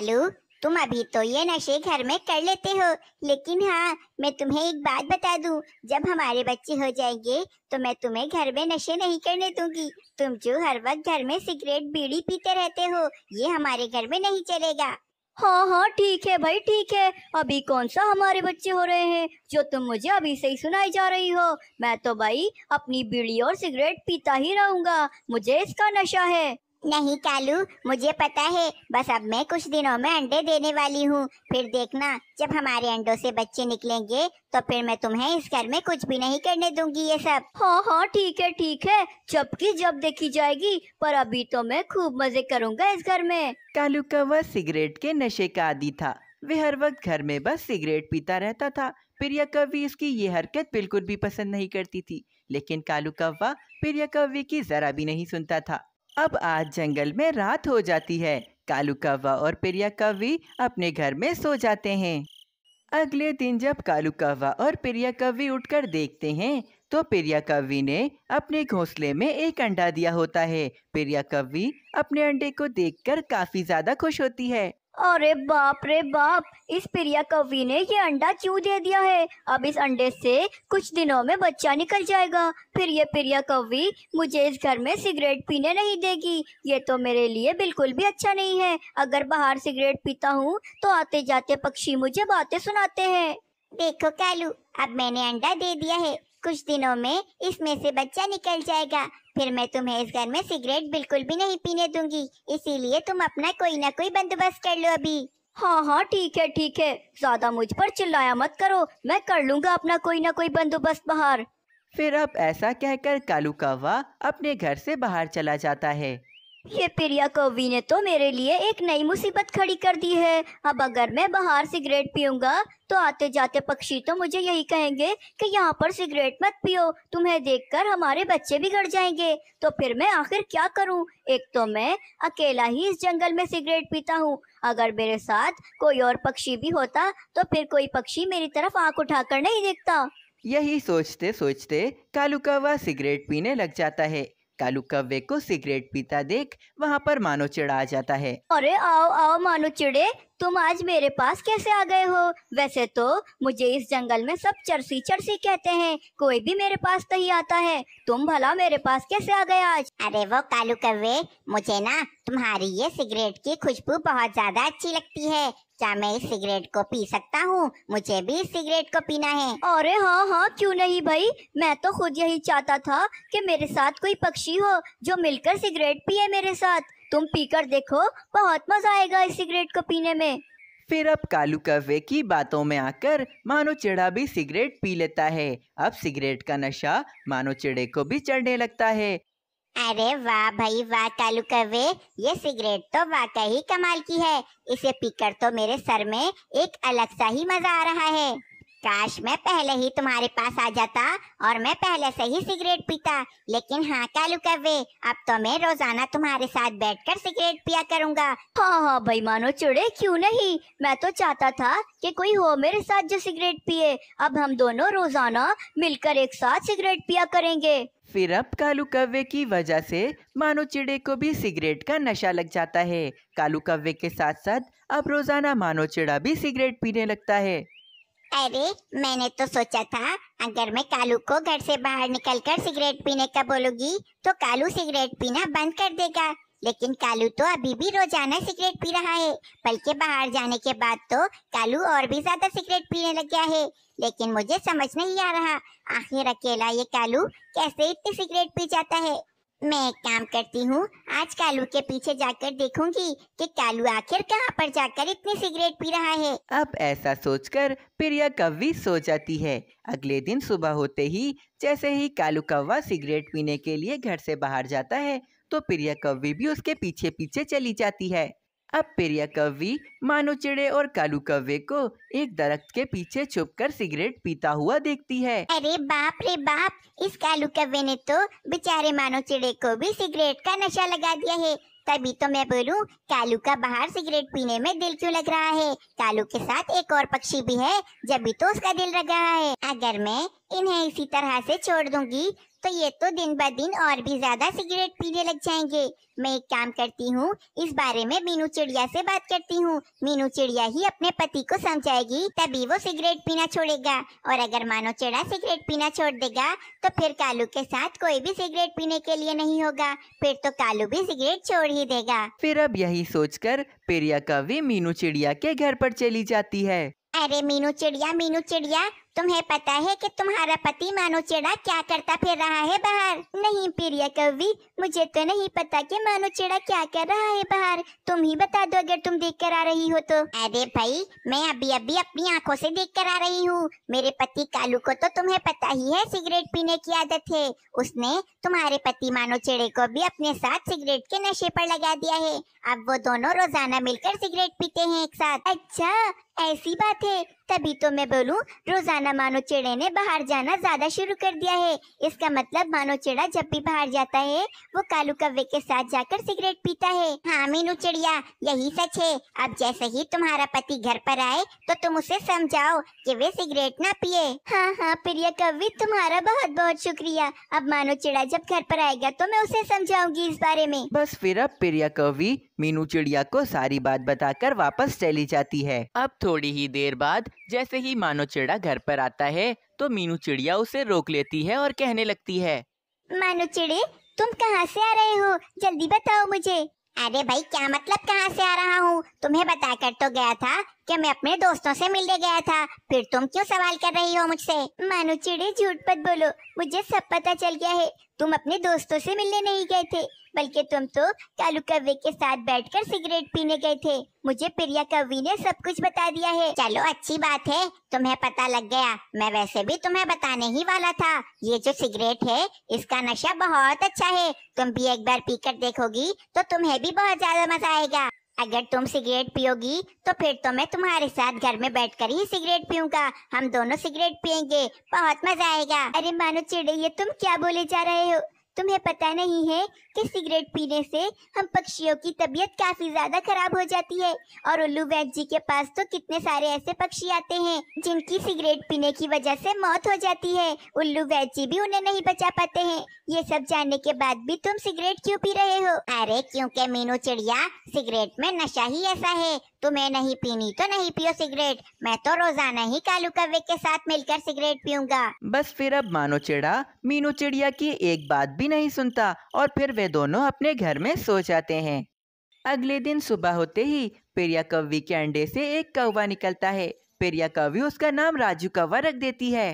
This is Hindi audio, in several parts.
लालू तुम अभी तो ये नशे घर में कर लेते हो लेकिन हाँ मैं तुम्हें एक बात बता दूँ जब हमारे बच्चे हो जाएंगे तो मैं तुम्हें घर में नशे नहीं करने दूंगी तुम जो हर वक्त घर में सिगरेट बीड़ी पीते रहते हो ये हमारे घर में नहीं चलेगा हाँ हाँ ठीक है भाई ठीक है अभी कौन सा हमारे बच्चे हो रहे हैं जो तुम मुझे अभी से ही सुनाई जा रही हो मैं तो भाई अपनी बीड़ी और सिगरेट पीता ही रहूंगा मुझे इसका नशा है नहीं कालू मुझे पता है बस अब मैं कुछ दिनों में अंडे देने वाली हूँ फिर देखना जब हमारे अंडों से बच्चे निकलेंगे तो फिर मैं तुम्हें इस घर में कुछ भी नहीं करने दूंगी ये सब हाँ हाँ ठीक है ठीक है जब की जब देखी जाएगी पर अभी तो मैं खूब मजे करूँगा इस घर में कालू वह सिगरेट के नशे का आदि था वे हर वक्त घर में बस सिगरेट पीता रहता था प्रिया कवि इसकी ये हरकत बिल्कुल भी पसंद नहीं करती थी लेकिन कालू कव्वा प्रिया कवि की जरा भी नहीं सुनता था अब आज जंगल में रात हो जाती है कालू कौवा और प्रिया कवि अपने घर में सो जाते हैं अगले दिन जब कालू कौवा और प्रिया कवि उठकर देखते हैं तो प्रिया कवि ने अपने घोंसले में एक अंडा दिया होता है प्रिया कवि अपने अंडे को देखकर काफी ज्यादा खुश होती है अरे बाप रे बाप इस प्रिया कवि ने ये अंडा क्यों दे दिया है अब इस अंडे से कुछ दिनों में बच्चा निकल जाएगा फिर ये प्रिया कवि मुझे इस घर में सिगरेट पीने नहीं देगी ये तो मेरे लिए बिल्कुल भी अच्छा नहीं है अगर बाहर सिगरेट पीता हूँ तो आते जाते पक्षी मुझे बातें सुनाते हैं देखो कैलू अब मैंने अंडा दे दिया है कुछ दिनों में इसमें से बच्चा निकल जाएगा फिर मैं तुम्हें इस घर में सिगरेट बिल्कुल भी नहीं पीने दूंगी इसीलिए तुम अपना कोई ना कोई बंदोबस्त कर लो अभी हाँ हाँ ठीक है ठीक है ज्यादा मुझ पर चिल्लाया मत करो मैं कर लूंगा अपना कोई ना कोई बंदोबस्त बाहर फिर अब ऐसा कहकर कालू कावा अपने घर से बाहर चला जाता है ये प्रिया कौवी ने तो मेरे लिए एक नई मुसीबत खड़ी कर दी है अब अगर मैं बाहर सिगरेट पीऊंगा तो आते जाते पक्षी तो मुझे यही कहेंगे कि यहाँ पर सिगरेट मत पियो तुम्हें देखकर हमारे बच्चे बिगड़ जाएंगे तो फिर मैं आखिर क्या करूँ एक तो मैं अकेला ही इस जंगल में सिगरेट पीता हूँ अगर मेरे साथ कोई और पक्षी भी होता तो फिर कोई पक्षी मेरी तरफ आँख उठाकर नहीं देखता यही सोचते सोचते कालू कौवा सिगरेट पीने लग जाता है कालू कव्वे को सिगरेट पीता देख वहाँ पर मानो चिड़ा आ जाता है अरे आओ आओ मानो चिड़े तुम आज मेरे पास कैसे आ गए हो वैसे तो मुझे इस जंगल में सब चरसी चरसी कहते हैं कोई भी मेरे पास नहीं आता है तुम भला मेरे पास कैसे आ गए आज अरे वो कालू कवे मुझे ना तुम्हारी ये सिगरेट की खुशबू बहुत ज्यादा अच्छी लगती है क्या मैं इस सिगरेट को पी सकता हूँ मुझे भी इस सिगरेट को पीना है अरे हाँ हाँ क्यों नहीं भाई मैं तो खुद यही चाहता था कि मेरे साथ कोई पक्षी हो जो मिलकर सिगरेट पिए मेरे साथ तुम पीकर देखो बहुत मजा आएगा इस सिगरेट को पीने में फिर अब कालू कव्वे की बातों में आकर मानो चिड़ा भी सिगरेट पी लेता है अब सिगरेट का नशा मानो चिड़े को भी चढ़ने लगता है अरे वाह भाई वाह कालू कव्वे ये सिगरेट तो वाकई कमाल की है इसे पीकर तो मेरे सर में एक अलग सा ही मजा आ रहा है काश मैं पहले ही तुम्हारे पास आ जाता और मैं पहले से ही सिगरेट पीता लेकिन हाँ कालू कवे अब तो मैं रोजाना तुम्हारे साथ बैठकर सिगरेट पिया करूँगा हाँ हाँ भाई मानो चिड़े क्यों नहीं मैं तो चाहता था कि कोई हो मेरे साथ जो सिगरेट पिए अब हम दोनों रोजाना मिलकर एक साथ सिगरेट पिया करेंगे फिर अब कालू कव्वे की वजह से मानो चिड़े को भी सिगरेट का नशा लग जाता है कालू कव्वे के साथ साथ अब रोजाना मानो चिड़ा भी सिगरेट पीने लगता है अरे मैंने तो सोचा था अगर मैं कालू को घर से बाहर निकलकर सिगरेट पीने का बोलूंगी तो कालू सिगरेट पीना बंद कर देगा लेकिन कालू तो अभी भी रोजाना सिगरेट पी रहा है बल्कि बाहर जाने के बाद तो कालू और भी ज्यादा सिगरेट पीने लग गया है लेकिन मुझे समझ नहीं आ रहा आखिर अकेला ये कालू कैसे इतनी सिगरेट पी जाता है मैं एक काम करती हूँ आज कालू के पीछे जाकर देखूंगी कि कालू आखिर कहाँ पर जाकर इतनी सिगरेट पी रहा है अब ऐसा सोचकर प्रिया कव्वी सो जाती है अगले दिन सुबह होते ही जैसे ही कालू कौवा सिगरेट पीने के लिए घर से बाहर जाता है तो प्रिया कव्वी भी उसके पीछे पीछे चली जाती है अब पेरिया कवि मानो चिड़े और कालू कव्वे को एक दरख्त के पीछे छुपकर सिगरेट पीता हुआ देखती है अरे बाप रे बाप इस कालू कव्वे ने तो बेचारे मानो चिड़े को भी सिगरेट का नशा लगा दिया है तभी तो मैं बोलूं कालू का बाहर सिगरेट पीने में दिल क्यों लग रहा है कालू के साथ एक और पक्षी भी है जब भी तो उसका दिल लग रहा है अगर मैं इन्हें इसी तरह से छोड़ दूंगी तो ये तो दिन ब दिन और भी ज्यादा सिगरेट पीने लग जाएंगे मैं एक काम करती हूँ इस बारे में मीनू चिड़िया से बात करती हूँ मीनू चिड़िया ही अपने पति को समझाएगी तभी वो सिगरेट पीना छोड़ेगा और अगर मानो चिड़ा सिगरेट पीना छोड़ देगा तो फिर कालू के साथ कोई भी सिगरेट पीने के लिए नहीं होगा फिर तो कालू भी सिगरेट छोड़ ही देगा फिर अब यही सोच कर पेरिया कवि मीनू चिड़िया के घर पर चली जाती है अरे मीनू चिड़िया मीनू चिड़िया तुम्हें पता है कि तुम्हारा पति मानो चिड़ा क्या करता फिर रहा है बाहर नहीं प्रिया कवि मुझे तो नहीं पता कि मानो चिड़ा क्या कर रहा है बाहर तुम ही बता दो अगर तुम देख कर आ रही हो तो अरे भाई मैं अभी अभी अपनी आँखों से देख कर आ रही हूँ मेरे पति कालू को तो तुम्हें पता ही है सिगरेट पीने की आदत है उसने तुम्हारे पति मानो चिड़े को भी अपने साथ सिगरेट के नशे पर लगा दिया है अब वो दोनों रोजाना मिलकर सिगरेट पीते हैं एक साथ अच्छा ऐसी बात है तभी तो मैं बोलूँ रोजाना मानो चिड़े ने बाहर जाना ज्यादा शुरू कर दिया है इसका मतलब मानो चिड़ा जब भी बाहर जाता है वो कालू कव्वे के साथ जाकर सिगरेट पीता है हाँ मीनू चिड़िया यही सच है अब जैसे ही तुम्हारा पति घर पर आए तो तुम उसे समझाओ कि वे सिगरेट ना पिए हाँ हाँ प्रिया कव्वे तुम्हारा बहुत बहुत शुक्रिया अब मानो चिड़ा जब घर पर आएगा तो मैं उसे समझाऊंगी इस बारे में बस फिर अब प्रिया कवि मीनू चिड़िया को सारी बात बताकर वापस चली जाती है अब थोड़ी ही देर बाद जैसे ही मानो चिड़ा घर पर आता है तो मीनू चिड़िया उसे रोक लेती है और कहने लगती है मानो चिड़े तुम कहाँ से आ रहे हो जल्दी बताओ मुझे अरे भाई क्या मतलब कहाँ से आ रहा हूँ तुम्हें बता कर तो गया था कि मैं अपने दोस्तों से मिलने गया था फिर तुम क्यों सवाल कर रही हो मुझसे मानो चिड़े झूठ पर बोलो मुझे सब पता चल गया है तुम अपने दोस्तों से मिलने नहीं गए थे बल्कि तुम तो कालू कव्वे के साथ बैठकर सिगरेट पीने गए थे मुझे प्रिया कवि ने सब कुछ बता दिया है चलो अच्छी बात है तुम्हें पता लग गया मैं वैसे भी तुम्हें बताने ही वाला था ये जो सिगरेट है इसका नशा बहुत अच्छा है तुम भी एक बार पीकर देखोगी तो तुम्हें भी बहुत ज्यादा मजा आएगा अगर तुम सिगरेट पियोगी तो फिर तो मैं तुम्हारे साथ घर में बैठकर ही सिगरेट पीऊंगा हम दोनों सिगरेट पियेंगे बहुत मजा आएगा अरे मानो चिड़े ये तुम क्या बोले जा रहे हो तुम्हें पता नहीं है कि सिगरेट पीने से हम पक्षियों की तबीयत काफी ज्यादा खराब हो जाती है और उल्लू वैद जी के पास तो कितने सारे ऐसे पक्षी आते हैं जिनकी सिगरेट पीने की वजह से मौत हो जाती है उल्लू वैद जी भी उन्हें नहीं बचा पाते हैं ये सब जानने के बाद भी तुम सिगरेट क्यों पी रहे हो अरे क्योंकि मीनू चिड़िया सिगरेट में नशा ही ऐसा है तुम्हें नहीं पीनी तो नहीं पियो सिगरेट मैं तो रोजाना ही कालू कव्वे के साथ मिलकर सिगरेट पीऊंगा बस फिर अब मानो चिड़ा मीनू चिड़िया की एक बात भी नहीं सुनता और फिर वे दोनों अपने घर में सो जाते हैं अगले दिन सुबह होते ही प्रिया कव्वी के अंडे से एक कौवा निकलता है प्रिया कव्वी उसका नाम राजू कौवा रख देती है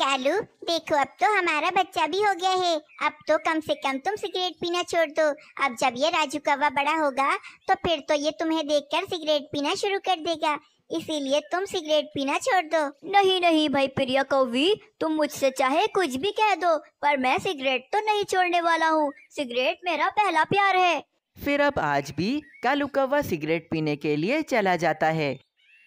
कालू देखो अब तो हमारा बच्चा भी हो गया है अब तो कम से कम तुम सिगरेट पीना छोड़ दो अब जब ये राजू कौवा बड़ा होगा तो फिर तो ये तुम्हें देखकर सिगरेट पीना शुरू कर देगा इसीलिए तुम सिगरेट पीना छोड़ दो नहीं नहीं भाई प्रिया कौवी तुम मुझसे चाहे कुछ भी कह दो पर मैं सिगरेट तो नहीं छोड़ने वाला हूँ सिगरेट मेरा पहला प्यार है फिर अब आज भी कालू कौवा सिगरेट पीने के लिए चला जाता है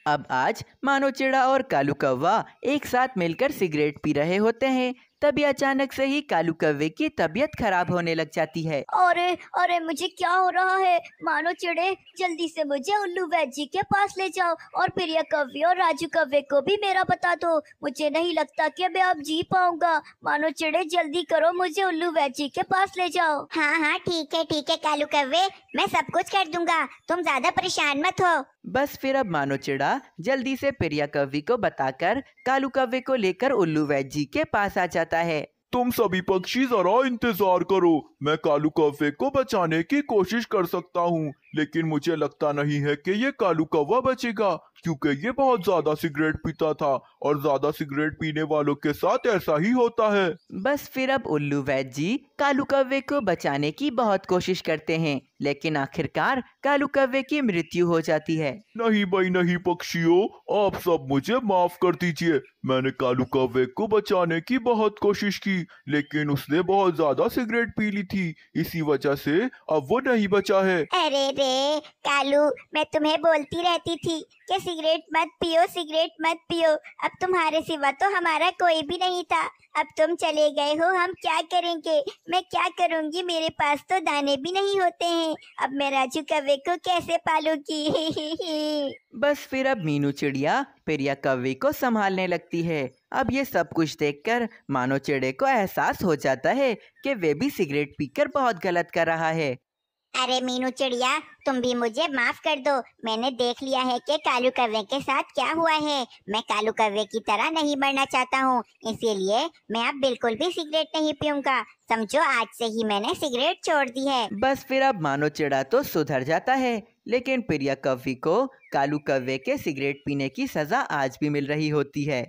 अब आज मानो चिड़ा और कालू कौवा एक साथ मिलकर सिगरेट पी रहे होते हैं तभी अचानक से ही कालू कौवे की तबीयत खराब होने लग जाती है अरे अरे मुझे क्या हो रहा है मानो चिड़े जल्दी से मुझे उल्लू वैद्य जी के पास ले जाओ और प्रिया कव्य और राजू कव्य को भी मेरा बता दो मुझे नहीं लगता कि मैं अब जी पाऊंगा मानो चिड़े जल्दी करो मुझे उल्लू वैद्य जी के पास ले जाओ हाँ हाँ ठीक है ठीक है कालू कव्य मैं सब कुछ कर दूंगा तुम ज्यादा परेशान मत हो बस फिर अब मानो चिड़ा जल्दी से प्रिया कव्य को बताकर कालू कव्य को लेकर उल्लू वैद जी के पास आ जाता है तुम सभी पक्षी जरा इंतजार करो मैं कालू कव्य को बचाने की कोशिश कर सकता हूँ लेकिन मुझे लगता नहीं है कि ये कालू कौवा बचेगा क्योंकि ये बहुत ज्यादा सिगरेट पीता था और ज्यादा सिगरेट पीने वालों के साथ ऐसा ही होता है बस फिर अब उल्लू वैद जी कालू कौवे को बचाने की बहुत कोशिश करते हैं लेकिन आखिरकार कालू कौवे की मृत्यु हो जाती है नहीं भाई नहीं पक्षियों आप सब मुझे माफ कर दीजिए मैंने कालू कौवे को बचाने की बहुत कोशिश की लेकिन उसने बहुत ज्यादा सिगरेट पी ली थी इसी वजह से अब वो नहीं बचा है अरे अरे कालू मैं तुम्हें बोलती रहती थी कि सिगरेट मत पियो सिगरेट मत पियो अब तुम्हारे सिवा तो हमारा कोई भी नहीं था अब तुम चले गए हो हम क्या करेंगे मैं क्या करूँगी मेरे पास तो दाने भी नहीं होते हैं अब मैं राजू कव्वे को कैसे पालूंगी बस फिर अब मीनू चिड़िया प्रिया कव्वे को संभालने लगती है अब ये सब कुछ देखकर मानो चिड़े को एहसास हो जाता है कि वे भी सिगरेट पीकर बहुत गलत कर रहा है अरे मीनू चिड़िया तुम भी मुझे माफ कर दो मैंने देख लिया है कि कालू कव्वे के साथ क्या हुआ है मैं कालू कव्वे की तरह नहीं बढ़ना चाहता हूँ इसीलिए मैं अब बिल्कुल भी सिगरेट नहीं पीऊंगा समझो आज से ही मैंने सिगरेट छोड़ दी है बस फिर अब मानो चिड़ा तो सुधर जाता है लेकिन प्रिया कव्वी को कालू कव्वे के सिगरेट पीने की सजा आज भी मिल रही होती है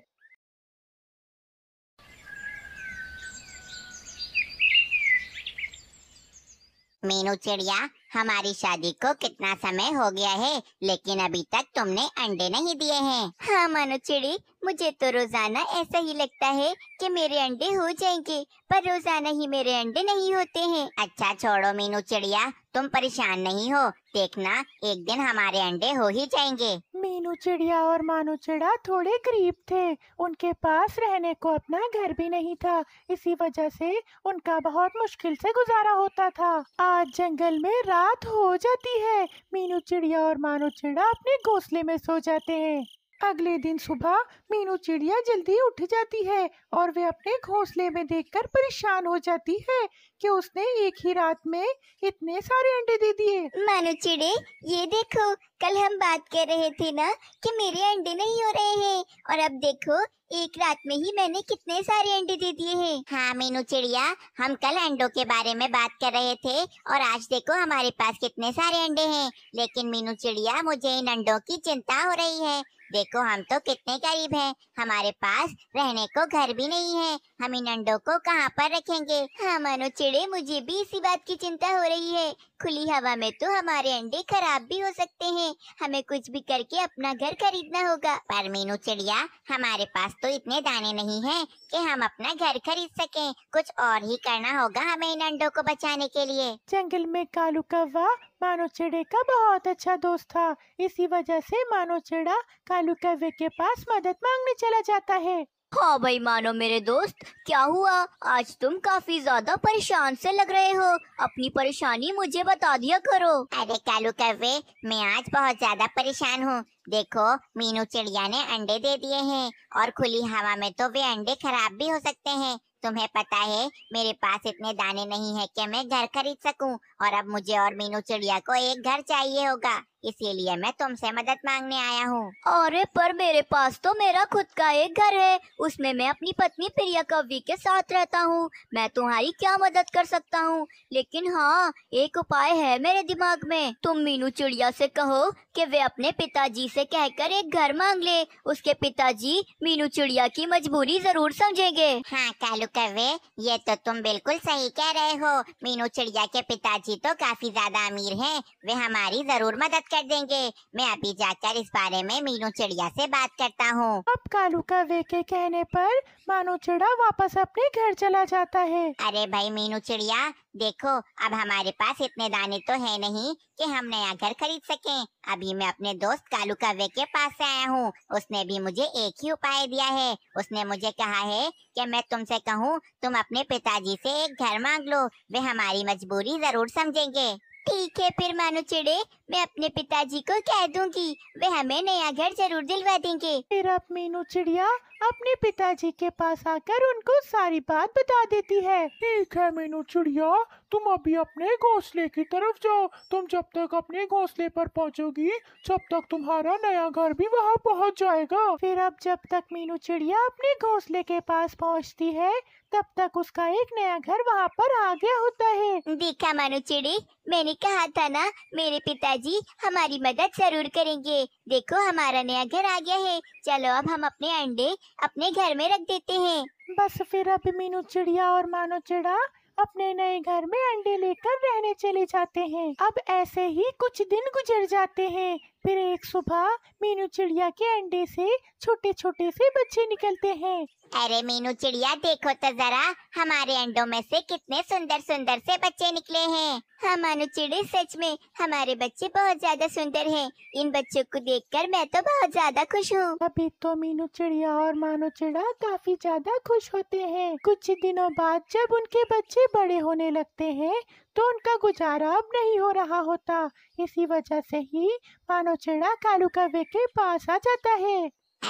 मीनू चिड़िया हमारी शादी को कितना समय हो गया है लेकिन अभी तक तुमने अंडे नहीं दिए हैं हाँ मानो चिड़ी मुझे तो रोजाना ऐसा ही लगता है कि मेरे अंडे हो जाएंगे पर रोजाना ही मेरे अंडे नहीं होते हैं अच्छा छोड़ो मीनू चिड़िया तुम परेशान नहीं हो देखना एक दिन हमारे अंडे हो ही जाएंगे मीनू चिड़िया और मानू चिड़ा थोड़े गरीब थे उनके पास रहने को अपना घर भी नहीं था इसी वजह से उनका बहुत मुश्किल से गुजारा होता था आज जंगल में रात हो जाती है मीनू चिड़िया और मानू चिड़ा अपने घोंसले में सो जाते हैं अगले दिन सुबह मीनू चिड़िया जल्दी उठ जाती है और वे अपने घोंसले में देखकर परेशान हो जाती है कि उसने एक ही रात में इतने सारे अंडे दे दिए मानो चिड़े ये देखो कल हम बात कर रहे थे ना कि मेरे अंडे नहीं हो रहे हैं और अब देखो एक रात में ही मैंने कितने सारे अंडे दे दिए हैं हाँ मीनू चिड़िया हम कल अंडों के बारे में बात कर रहे थे और आज देखो हमारे पास कितने सारे अंडे हैं लेकिन मीनू चिड़िया मुझे इन अंडों की चिंता हो रही है देखो हम तो कितने गरीब हैं हमारे पास रहने को घर भी नहीं है हम इन अंडों को कहाँ पर रखेंगे हाँ मानो चिड़े मुझे भी इसी बात की चिंता हो रही है खुली हवा में तो हमारे अंडे खराब भी हो सकते हैं हमें कुछ भी करके अपना घर खरीदना होगा पर मीनू चिड़िया हमारे पास तो इतने दाने नहीं हैं कि हम अपना घर खरीद सकें कुछ और ही करना होगा हमें इन अंडों को बचाने के लिए जंगल में कालू कौवा मानो चिड़े का बहुत अच्छा दोस्त था इसी वजह से मानो चिड़ा कालू कौवे के पास मदद मांगने चला जाता है हाँ भाई मानो मेरे दोस्त क्या हुआ आज तुम काफी ज्यादा परेशान से लग रहे हो अपनी परेशानी मुझे बता दिया करो अरे कालू कवे मैं आज बहुत ज्यादा परेशान हूँ देखो मीनू चिड़िया ने अंडे दे दिए हैं और खुली हवा में तो वे अंडे खराब भी हो सकते हैं तुम्हें पता है मेरे पास इतने दाने नहीं है कि मैं घर खरीद सकूं और अब मुझे और मीनू चिड़िया को एक घर चाहिए होगा इसीलिए मैं तुमसे मदद मांगने आया हूँ अरे पर मेरे पास तो मेरा खुद का एक घर है उसमें मैं अपनी पत्नी प्रिया कवि के साथ रहता हूँ मैं तुम्हारी क्या मदद कर सकता हूँ लेकिन हाँ एक उपाय है मेरे दिमाग में तुम मीनू चिड़िया से कहो कि वे अपने पिताजी से ऐसे कहकर एक घर मांग ले उसके पिताजी मीनू चिड़िया की मजबूरी जरूर समझेंगे हाँ कालू कवे ये तो तुम बिल्कुल सही कह रहे हो मीनू चिड़िया के पिताजी तो काफी ज्यादा अमीर हैं वे हमारी जरूर मदद कर देंगे मैं अभी जाकर इस बारे में मीनू चिड़िया से बात करता हूँ अब कालू कवे के कहने पर मानो चिड़ा वापस अपने घर चला जाता है अरे भाई मीनू चिड़िया देखो अब हमारे पास इतने दाने तो है नहीं कि हम नया घर खरीद सकें अभी मैं अपने दोस्त कालू कव्वे के पास से आया हूँ उसने भी मुझे एक ही उपाय दिया है उसने मुझे कहा है कि मैं तुमसे कहूँ तुम अपने पिताजी से एक घर मांग लो वे हमारी मजबूरी जरूर समझेंगे ठीक है फिर मानो चिड़े मैं अपने पिताजी को कह दूंगी वे हमें नया घर जरूर दिलवा देंगे फिर आप मीनू चिड़िया अपने पिताजी के पास आकर उनको सारी बात बता देती है ठीक है मीनू चिड़िया तुम अभी अपने घोंसले की तरफ जाओ तुम जब तक अपने घोंसले पर पहुंचोगी जब तक तुम्हारा नया घर भी वहाँ पहुँच जाएगा फिर अब जब तक मीनू चिड़िया अपने घोंसले के पास पहुँचती है तब तक उसका एक नया घर वहाँ पर आ गया होता है देखा मानो चिड़ी मैंने कहा था ना मेरे पिताजी हमारी मदद जरूर करेंगे देखो हमारा नया घर आ गया है चलो अब हम अपने अंडे अपने घर में रख देते हैं बस फिर अब मीनू चिड़िया और मानो चिड़ा अपने नए घर में अंडे लेकर रहने चले जाते हैं अब ऐसे ही कुछ दिन गुजर जाते हैं फिर एक सुबह मीनू चिड़िया के अंडे से छोटे छोटे से बच्चे निकलते हैं अरे मीनू चिड़िया देखो तो जरा हमारे अंडों में से कितने सुंदर सुंदर से बच्चे निकले हैं हाँ मानू चिड़ी सच में हमारे बच्चे बहुत ज्यादा सुंदर हैं इन बच्चों को देखकर मैं तो बहुत ज्यादा खुश हूँ अभी तो मीनू चिड़िया और मानो चिड़ा काफी ज्यादा खुश होते हैं कुछ दिनों बाद जब उनके बच्चे बड़े होने लगते हैं तो उनका गुजारा अब नहीं हो रहा होता इसी वजह से ही मानो चिड़ा कालू कवे के पास आ जाता है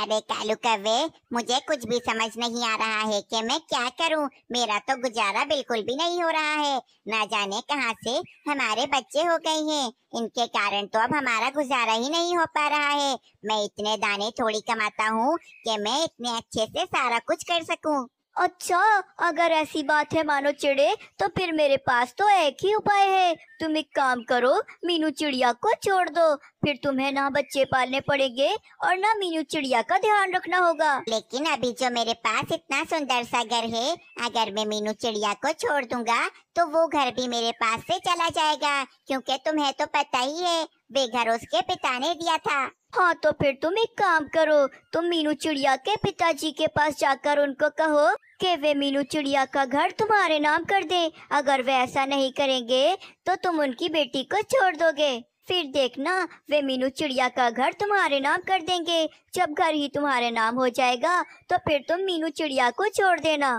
अरे कालू कवे मुझे कुछ भी समझ नहीं आ रहा है कि मैं क्या करूं मेरा तो गुजारा बिल्कुल भी नहीं हो रहा है ना जाने कहां से हमारे बच्चे हो गए हैं इनके कारण तो अब हमारा गुजारा ही नहीं हो पा रहा है मैं इतने दाने थोड़ी कमाता हूँ कि मैं इतने अच्छे से सारा कुछ कर सकूँ अच्छा अगर ऐसी बात है मानो चिड़े तो फिर मेरे पास तो एक ही उपाय है तुम एक काम करो मीनू चिड़िया को छोड़ दो फिर तुम्हें ना बच्चे पालने पड़ेंगे और ना मीनू चिड़िया का ध्यान रखना होगा लेकिन अभी जो मेरे पास इतना सुंदर सा घर है अगर मैं मीनू चिड़िया को छोड़ दूंगा तो वो घर भी मेरे पास से चला जाएगा क्योंकि तुम्हें तो पता ही है बेघर उसके पिता ने दिया था हाँ तो फिर तुम एक काम करो तुम मीनू चिड़िया के पिताजी के पास जाकर उनको कहो कि वे मीनू चिड़िया का घर तुम्हारे नाम कर दें अगर वे ऐसा नहीं करेंगे तो तुम उनकी बेटी को छोड़ दोगे फिर देखना वे मीनू चिड़िया का घर तुम्हारे नाम कर देंगे जब घर ही तुम्हारे नाम हो जाएगा तो फिर तुम मीनू चिड़िया को छोड़ देना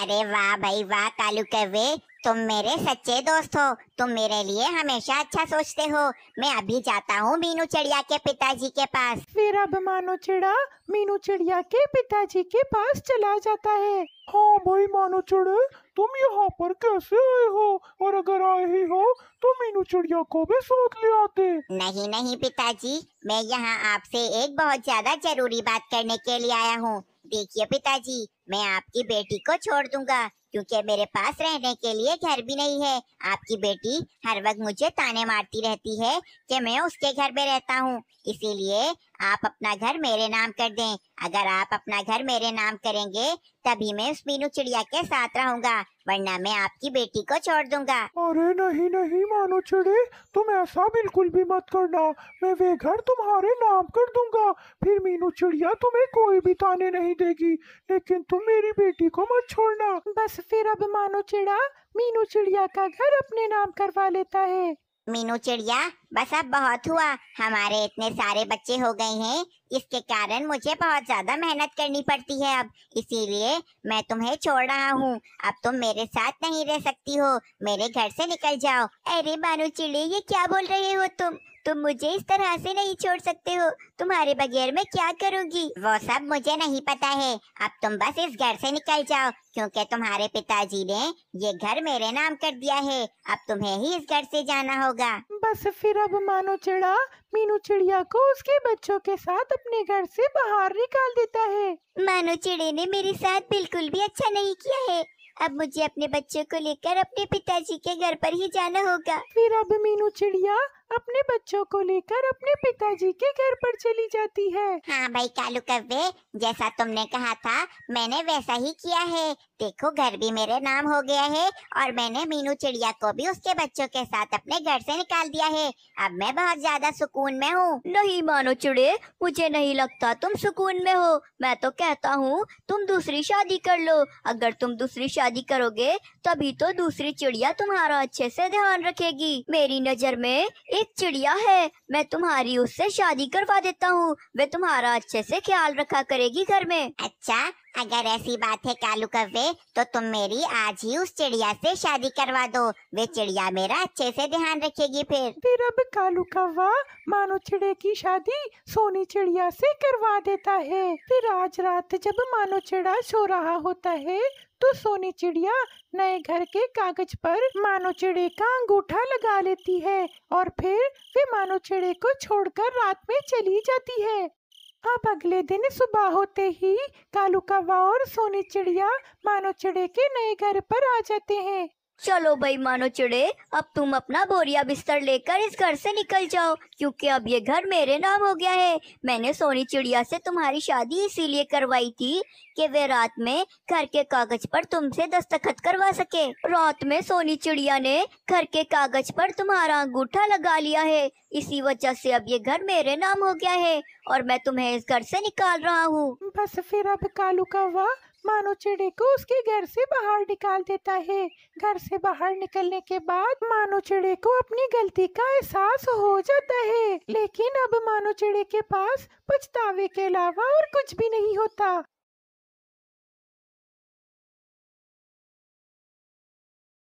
अरे वाह भाई वाह कालू कवे तुम मेरे सच्चे दोस्त हो तुम मेरे लिए हमेशा अच्छा सोचते हो मैं अभी जाता हूँ मीनू चिड़िया के पिताजी के पास फिर अब मानो चिड़ा मीनू चिड़िया के पिताजी के पास चला जाता है हाँ भाई मानो चिड़े तुम यहाँ पर कैसे आए हो और अगर आए ही हो तो मीनू चिड़िया को भी साथ ले आते नहीं नहीं पिताजी मैं यहाँ आपसे एक बहुत ज्यादा जरूरी बात करने के लिए आया हूँ देखिए पिताजी मैं आपकी बेटी को छोड़ दूंगा क्योंकि मेरे पास रहने के लिए घर भी नहीं है आपकी बेटी हर वक्त मुझे ताने मारती रहती है कि मैं उसके घर में रहता हूँ इसीलिए आप अपना घर मेरे नाम कर दें अगर आप अपना घर मेरे नाम करेंगे तभी मैं उस मीनू चिड़िया के साथ रहूंगा वरना मैं आपकी बेटी को छोड़ दूंगा अरे नहीं नहीं मानो चिड़े तुम ऐसा बिल्कुल भी मत करना मैं वे घर तुम्हारे नाम कर दूंगा फिर मीनू चिड़िया तुम्हें कोई भी ताने नहीं देगी लेकिन तुम मेरी बेटी को मत छोड़ना बस फिर अब मानो चिड़ा मीनू चिड़िया का घर अपने नाम करवा लेता है मीनू चिड़िया बस अब बहुत हुआ हमारे इतने सारे बच्चे हो गए हैं इसके कारण मुझे बहुत ज्यादा मेहनत करनी पड़ती है अब इसीलिए मैं तुम्हें छोड़ रहा हूँ अब तुम मेरे साथ नहीं रह सकती हो मेरे घर से निकल जाओ अरे बानू चिड़िया ये क्या बोल रहे हो तुम तुम मुझे इस तरह से नहीं छोड़ सकते हो तुम्हारे बगैर मैं क्या करूँगी वो सब मुझे नहीं पता है अब तुम बस इस घर से निकल जाओ क्योंकि तुम्हारे पिताजी ने ये घर मेरे नाम कर दिया है अब तुम्हें ही इस घर से जाना होगा बस फिर अब मानो चिड़ा मीनू चिड़िया को उसके बच्चों के साथ अपने घर से बाहर निकाल देता है मानो चिड़े ने मेरे साथ बिल्कुल भी अच्छा नहीं किया है अब मुझे अपने बच्चों को लेकर अपने पिताजी के घर पर ही जाना होगा फिर अब मीनू चिड़िया अपने बच्चों को लेकर अपने पिताजी के घर पर चली जाती है हाँ भाई कालू कब्बे जैसा तुमने कहा था मैंने वैसा ही किया है देखो घर भी मेरे नाम हो गया है और मैंने मीनू चिड़िया को भी उसके बच्चों के साथ अपने घर से निकाल दिया है अब मैं बहुत ज्यादा सुकून में हूँ नहीं मानो चिड़े मुझे नहीं लगता तुम सुकून में हो मैं तो कहता हूँ तुम दूसरी शादी कर लो अगर तुम दूसरी शादी करोगे तभी तो दूसरी चिड़िया तुम्हारा अच्छे से ध्यान रखेगी मेरी नजर में एक चिड़िया है मैं तुम्हारी उससे शादी करवा देता हूँ वे तुम्हारा अच्छे से ख्याल रखा करेगी घर में अच्छा अगर ऐसी बात है कालू कव्वे तो तुम मेरी आज ही उस चिड़िया से शादी करवा दो वे चिड़िया मेरा अच्छे से ध्यान रखेगी फिर फिर अब कालू कव्वा मानो चिड़े की शादी सोनी चिड़िया से करवा देता है फिर आज रात जब मानो चिड़ा सो रहा होता है तो सोनी चिड़िया नए घर के कागज पर मानो चिड़े का अंगूठा लगा लेती है और फिर वे मानो चिड़े को छोड़कर रात में चली जाती है अब अगले दिन सुबह होते ही कालू कौवा और सोनी चिड़िया मानो चिड़े के नए घर पर आ जाते हैं चलो भाई मानो चिड़े अब तुम अपना बोरिया बिस्तर लेकर इस घर से निकल जाओ क्योंकि अब ये घर मेरे नाम हो गया है मैंने सोनी चिड़िया से तुम्हारी शादी इसीलिए करवाई थी कि वे रात में घर के कागज पर तुमसे दस्तखत करवा सके रात में सोनी चिड़िया ने घर के कागज पर तुम्हारा अंगूठा लगा लिया है इसी वजह से अब ये घर मेरे नाम हो गया है और मैं तुम्हें इस घर से निकाल रहा हूँ बस फिर अब कालू का वाह मानो चिड़े को उसके घर से बाहर निकाल देता है घर से बाहर निकलने के बाद मानो चिड़े को अपनी गलती का एहसास हो जाता है लेकिन अब मानो चिड़े के पास पछतावे के अलावा और कुछ भी नहीं होता